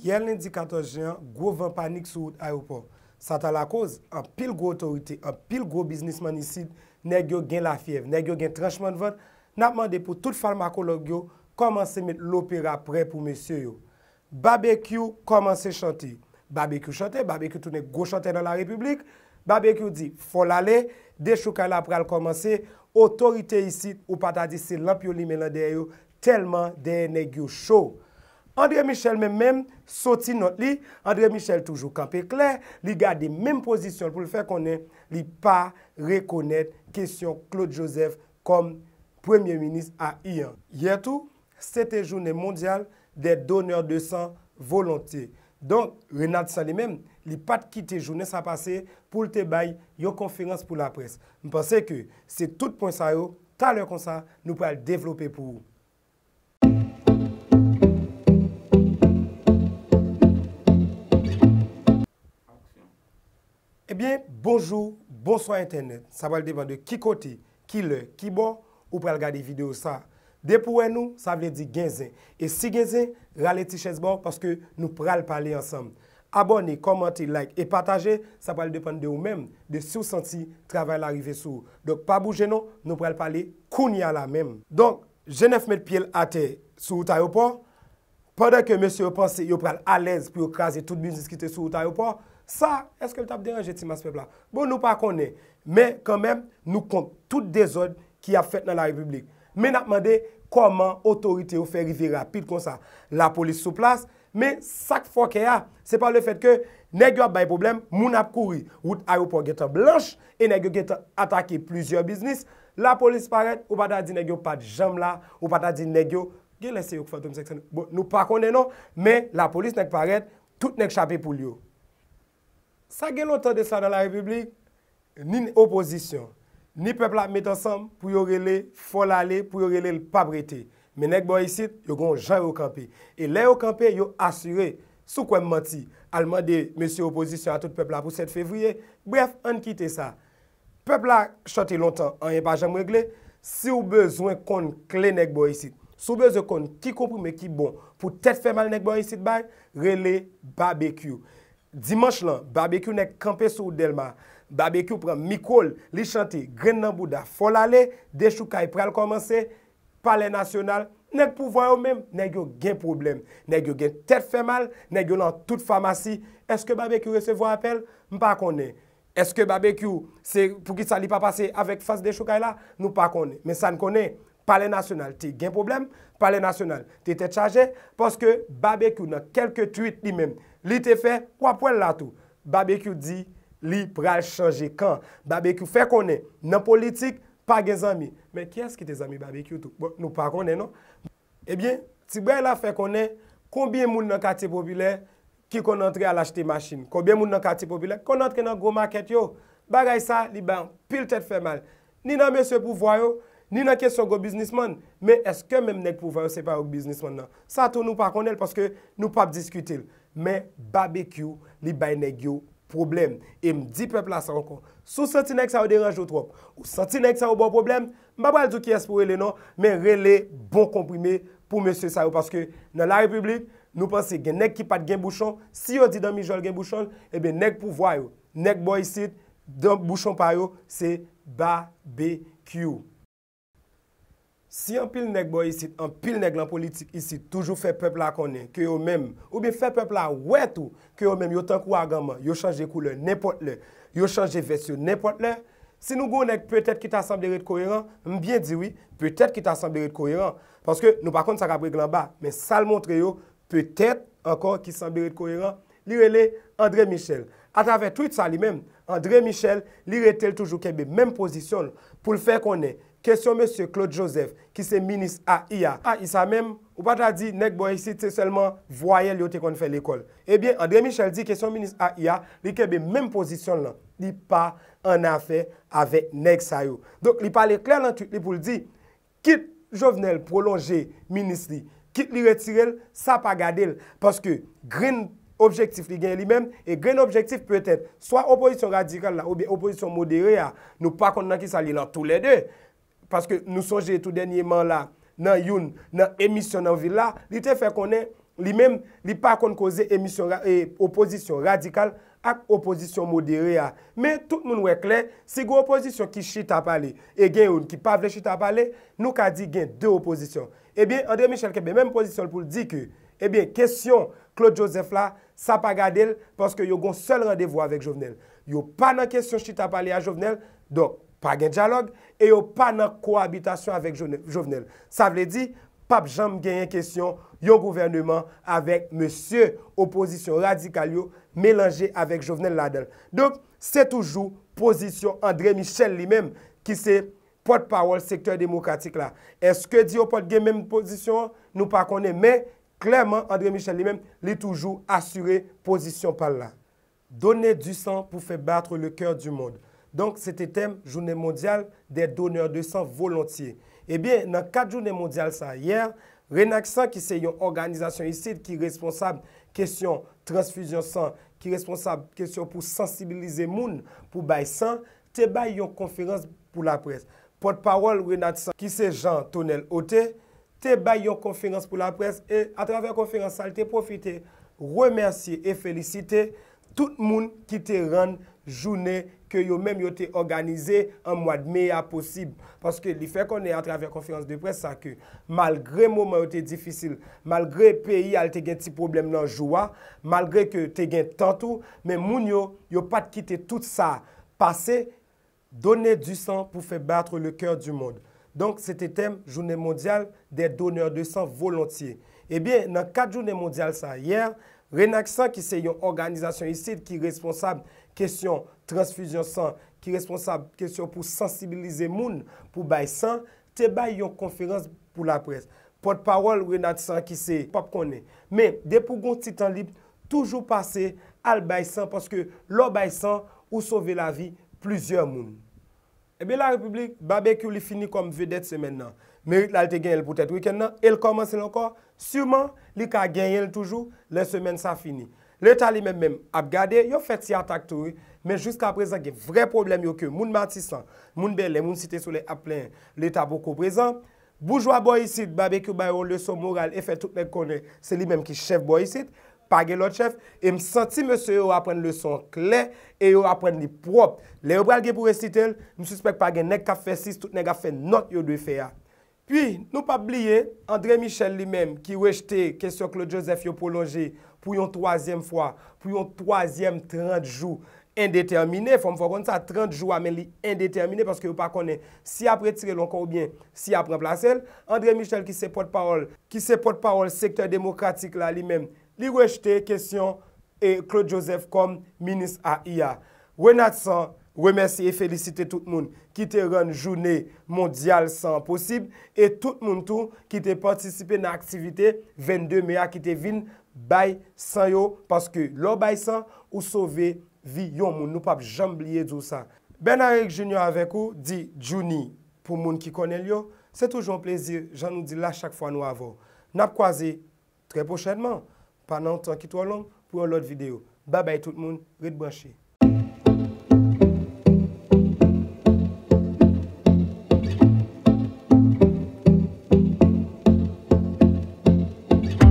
Yel nen di 14 jan, gwo van panik sou a yopo. Sa ta la koz, an pil gwo otorite, an pil gwo biznisman isi, ne gyo gen la fiev, ne gyo gen tranchman vot, nap mande pou tout farmakolo gyo, komanse met l'opera pre pou mesye yo. Ba bekyou komanse chante, ba bekyou chante, ba bekyou toune gwo chante nan la republik, ba bekyou di fol ale, de chou ka la pre al komanse, otorite isi, ou pata di se lamp yo li men la de yo, telman de ne gyo chou. Andre Michel mè mèm, soti not li, Andre Michel toujou kampe kler, li gade mèm pozisyon pou l fè konen li pa rekonet kesyon Claude Joseph kom Premier Ministre a Iyan. Yè tou, sè te jounè mondial dè donèr de san volonté. Donk, Renat Salimèm li pat ki te jounè sa pase pou l te bay yo konferans pou la pres. Mpense ke, se tout pon sa yo, ta lè kon sa, nou pou al devlopè pou ou. Ebyen, bonjou, bonsoy internet, sa pal devande ki kote, ki le, ki bo, ou pral gade video sa. De pou en nou, sa vle di genzen. E si genzen, rale tichez bo, paske nou pral pale ansam. Abone, komante, like, e pataje, sa pal depande de ou mem, de sou senti travale arive sou. Dok pa bouje nou, nou pral pale koun ya la mem. Donk, jenef met pyele ate sou ou ta yo po, padan ke mèsy ou panse yo pral alez, pou yo kaze tout minis ki te sou ou ta yo po, Sa, eske l tap deranje ti mas pepla? Bo nou pa kone, me kanmem nou kont tout dezod ki ap fet nan la republik. Men ap mande, koman otorite ou fe rivi rapid kon sa? La polis sou plas, me sak fok e ya. Se pa le fet ke, negyo ap bay problem, moun ap kouri. Wout ayopon geta blanche, e negyo geta atake plusieurs biznis. La polis paret, ou pata di negyo pat jam la, ou pata di negyo, ge lese yo k fatoum seksen. Bo nou pa kone non, me la polis nek paret, tout nek chave pou liyo. Sa gen lontan de sa nan la republik, ni opozisyon, ni pepla met ansanm pou yo rele fol ale pou yo rele lpabrete. Men ek bo yisit, yo gon jan yo kampe. E le yo kampe, yo asyre sou kwen manti alman de monsi opozisyon a tout pepla pou 7 fevriye. Bref, an kite sa. Pepla chote lontan, an yon pa jan mwengle. Si ou bezwen kon klen ek bo yisit, si ou bezwen kon ki koupi me ki bon pou tet fe malen ek bo yisit bag, rele babekyo. Dimanche lan, barbekyou nek kampe sou delma, barbekyou pren mikol, li chanti, gren nan bouda, fol ale, deshokay e prel komanse, pale nasyonal, nek pouvwa yo men, nek yo gen problem, nek yo gen tet fe mal, nek yo lan tout famasi, eske barbekyou resevo apel, nou pa kone. Eske barbekyou, pou ki sa li pa pase avek fase deshokay e la, nou pa kone, men sa nou kone. pale nasyonal te gen problem, pale nasyonal te te chaje, poske barbecue nan kelke tweet li men, li te fe kwa poel la tou, barbecue di li pral chanje kan, barbecue fe konen nan politik, pa gen zami, men kyes ki te zami barbecue tou, bon, nou pa konen non, e bien, ti bre la fe konen, konbien moun nan kati popile, ki kon entre al achete masjim, konbien moun nan kati popile, kon entre nan go market yo, bagay sa li ban pil tete fe mal, ni nan mese pou voyo, Ni nan kesyon gwo biznisman, men eske menm nek pou vayose pa yon biznisman nan? Sa ton nou pa konel, paske nou pap diskutil. Men, bbq li bay nek yon problem. E mdi pe plasa ankon. Sou santi nek sa yon deranj do trok, ou santi nek sa yon bon problem, mba bal do ki espo ele nan, men rele bon komprime pou monsie sa yon. Paske nan la republik, nou pansi gen nek ki pat gen bouchon, si yon di dan mijol gen bouchon, ebe nek pou vayou, nek boy sit, dan bouchon pa yon, se bbq. Si yon pil neg boy isi, an pil neg lan politik isi, toujou fe pepl la konen, ki yo men, ou bi fe pepl la wet ou, ki yo men yo tank waganman, yo chanje koule, nepot le, yo chanje vese yo, nepot le, si nou gounen, peut-et ki ta sambere kouyeran, mbyen diwi, peut-et ki ta sambere kouyeran, paske nou pa kont sa kapri glan ba, men sa l montre yo, peut-et ankon ki sambere kouyeran, liwe le André Michel. Atavè tweet sa li men, Andre Michel li re tel toujou kebe menm pozisyon pou l fe konen. Kesyon M. Claude Joseph ki se minis a iya. A, i sa menm, ou pa ta di, nek boye si te selman voye li ote kon fè l ekol. Ebyen, eh Andre Michel di, kesyon minis a iya, li kebe menm pozisyon lan. Li pa an afè avèk nek sa yo. Donk, li pale kler lan tu, li pou l di, kit jovenel prolonje minis li. Kit li retirel, sa pa gadele. Paske, grin pa gadele. Objektif li gen li men, e gen objektif pwetet, swa oposisyon radikal la, ou bi oposisyon modere ya, nou pakon nan ki sali la, tou le de, paske nou sonje tout denye man la, nan yon, nan emisyon nan vi la, li te fè konen, li men, li pakon kose oposisyon radikal, ak oposisyon modere ya. Men, tout moun wek le, si gwo oposisyon ki chita pale, e gen yon ki pavle chita pale, nou ka di gen de oposisyon. E eh ben, André Michel kebe, menm posisyon pou di ki, e eh ben, kesyon, Claude Joseph la, Sa pa ga del, paske yo gon sel randevo avèk Jouvenel. Yo pa nan kesyon chita pale avèk Jouvenel, dok, pa gen djalog, e yo pa nan koabitasyon avèk Jouvenel. Sa vle di, pap jamb genyen kesyon, yon gouvernement avèk monsye, oposisyon radikal yo, melange avèk Jouvenel la del. Dok, se toujou, posisyon André Michel li men, ki se potpawol sektèr demokratik la. Eske di yo pot gen men posisyon, nou pa konen men, Klèrman, André Michel li mèm li toujou asurè pozisyon pal la. Donè du san pou fè batre le kèr du mòd. Donk, sete tem, jounè mondial, de donèr de san volantye. Ebyè, nan kat jounè mondial sa, yè, Renat San ki se yon organizasyon yisid ki responsab kèsyon transfüzyon san, ki responsab kèsyon pou sensibilize moun pou bay san, te bay yon konferans pou la pres. Pot parol Renat San ki se Jean Tonel Otey, te bay yon konferans pou la pres, e a travèr konferans sal te profite, remersi e felicite, tout moun ki te ren jounè, ke yo mèm yo te organize, an mwad mea posib, paske li fè konè a travèr konferans de pres sa ke, malgre mouman yo te difisil, malgre peyi al te gen ti problem nan jouwa, malgre ke te gen tantou, men moun yo, yo pat kite tout sa, pase, done du san pou fe batre le kèr du moun, Donk, eh se te tem jounen mondial de doner de san volantye. Ebyen, nan kat jounen mondial sa, yer, Renat San ki se yon organizasyon yisid ki responsab kesyon transfusion san, ki responsab kesyon pou sensibilize moun pou bay san, te bay yon konferans pou la pres. Pot parol Renat San ki se, pap konen. Men, de pou goun titan lipt, toujou pase al bay san, paske lo bay san ou sove la vi plouzyon moun. Ebe eh la republik, barbecue li fini kom vedet semen nan. Merit la li te genyel pou tèt wikè nan, el komanse lankor. Sûman, li ka genyel toujou, le semen sa fini. Le etat li men men ap gade, yo fèt si atak toui, men jouska prezant gen vre problem yo ke moun matisan, moun belen, moun site sou le ap plen, le etat boko prezant. Boujwa boyisit, barbecue bayon, le son moral, efet tout men konen, se li men ki chef boyisit. pa ge lòt chèf, e m senti mè sè yo apren lè son klè, e yo apren lè prop, lè yo bral ge pou resitèl, m süspek pa ge nèk ka fè 6, tout nèk ka fè nòt yo dwe fè ya. Pwi, nou pa bliye, André Michel li mèm, ki wèjte kèsyò klo Joseph yo polongè, pou yon 3èm fwa, pou yon 3èm 30 jou, indèterminè, fò m fò kon sa 30 jou amè li indèterminè, paske yo pa konè, si apre tire lònkò ou bien, si apre plasèl, André Michel ki se pot parol, ki se pot Li wejte kesyon e Claude Joseph Kom, minis a ia We nat san, we mersi e felisite Tout moun, ki te ren jouni Mondial san posib E tout moun tou, ki te partisipe Nan aktivite 22 mea Ki te vin bay san yo Paske lo bay san, ou sove Vi yon moun, nou pap jamblie Dousan. Benarek Junior avek ou Di jouni, pou moun ki konel yo Se toujoun plezir, jan nou di la Chak fwa nou avon. Nap kwa zi Tre pochenman panan tan ki to alon pou alot video. Babay tout moun, rit bwashi.